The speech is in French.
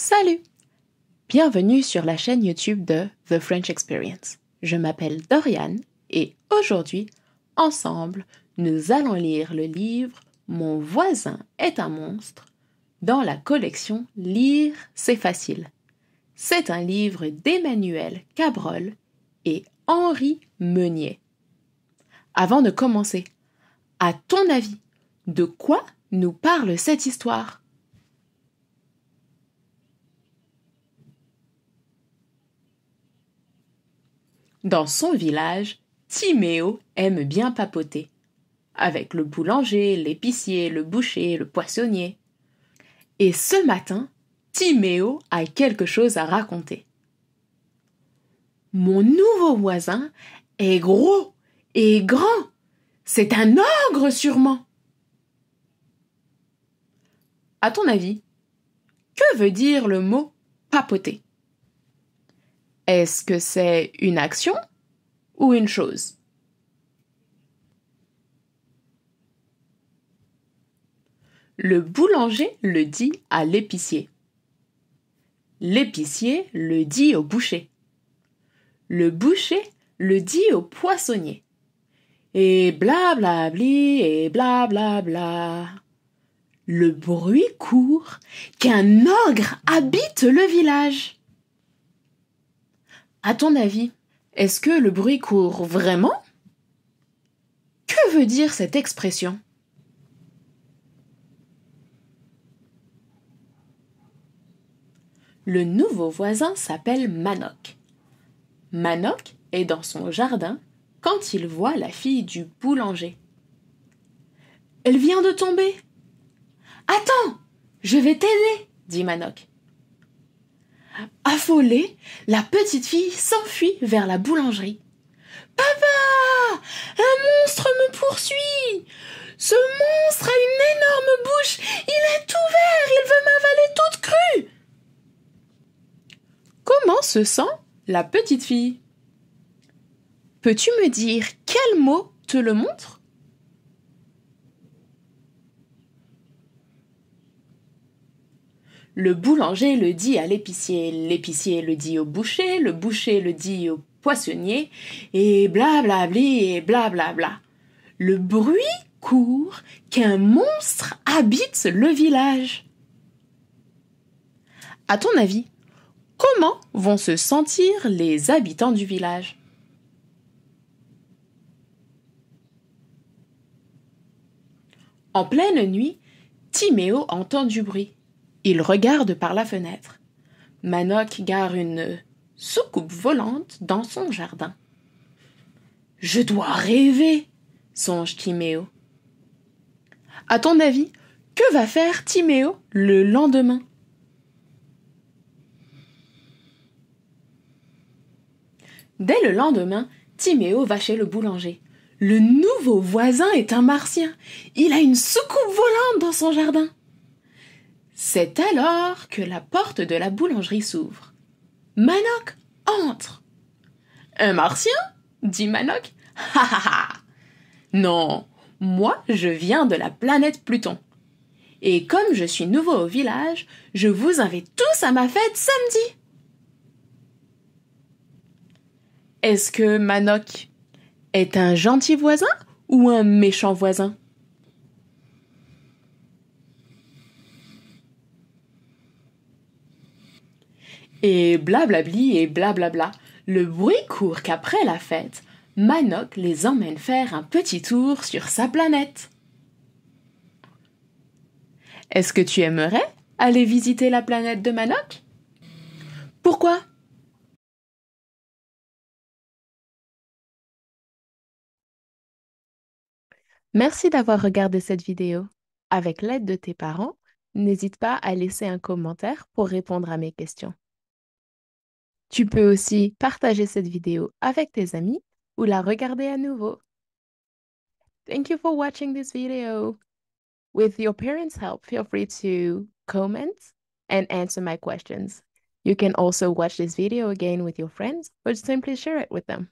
Salut Bienvenue sur la chaîne YouTube de The French Experience. Je m'appelle Doriane et aujourd'hui, ensemble, nous allons lire le livre Mon voisin est un monstre dans la collection Lire, c'est facile. C'est un livre d'Emmanuel Cabrol et Henri Meunier. Avant de commencer, à ton avis, de quoi nous parle cette histoire Dans son village, Timéo aime bien papoter. Avec le boulanger, l'épicier, le boucher, le poissonnier. Et ce matin, Timéo a quelque chose à raconter. Mon nouveau voisin est gros et grand. C'est un ogre sûrement. À ton avis, que veut dire le mot papoter est-ce que c'est une action ou une chose Le boulanger le dit à l'épicier. L'épicier le dit au boucher. Le boucher le dit au poissonnier. Et blablabli et blablabla. Bla bla. Le bruit court qu'un ogre habite le village. À ton avis, est-ce que le bruit court vraiment Que veut dire cette expression Le nouveau voisin s'appelle Manoc. Manoc est dans son jardin quand il voit la fille du boulanger. Elle vient de tomber. Attends, je vais t'aider, dit Manoc. Affolée, la petite fille s'enfuit vers la boulangerie. Papa Un monstre me poursuit Ce monstre a une énorme bouche Il est ouvert Il veut m'avaler toute crue Comment se sent la petite fille Peux-tu me dire quel mot te le montre Le boulanger le dit à l'épicier, l'épicier le dit au boucher, le boucher le dit au poissonnier, et blablabli et blablabla. Le bruit court qu'un monstre habite le village. À ton avis, comment vont se sentir les habitants du village En pleine nuit, Timéo entend du bruit. Il regarde par la fenêtre. Manoc gare une soucoupe volante dans son jardin. Je dois rêver, songe Timéo. À ton avis, que va faire Timéo le lendemain Dès le lendemain, Timéo va chez le boulanger. Le nouveau voisin est un martien. Il a une soucoupe volante dans son jardin. C'est alors que la porte de la boulangerie s'ouvre. Manoc entre. Un martien dit Manoc. Ha ha ha. Non, moi je viens de la planète Pluton. Et comme je suis nouveau au village, je vous invite tous à ma fête samedi. Est-ce que Manoc est un gentil voisin ou un méchant voisin Et blablabli et blablabla. Le bruit court qu'après la fête, Manoc les emmène faire un petit tour sur sa planète. Est-ce que tu aimerais aller visiter la planète de Manoc Pourquoi Merci d'avoir regardé cette vidéo. Avec l'aide de tes parents, n'hésite pas à laisser un commentaire pour répondre à mes questions. Tu peux aussi partager cette vidéo avec tes amis ou la regarder à nouveau. Thank you for watching this video. With your parents' help, feel free to comment and answer my questions. You can also watch this video again with your friends or simply share it with them.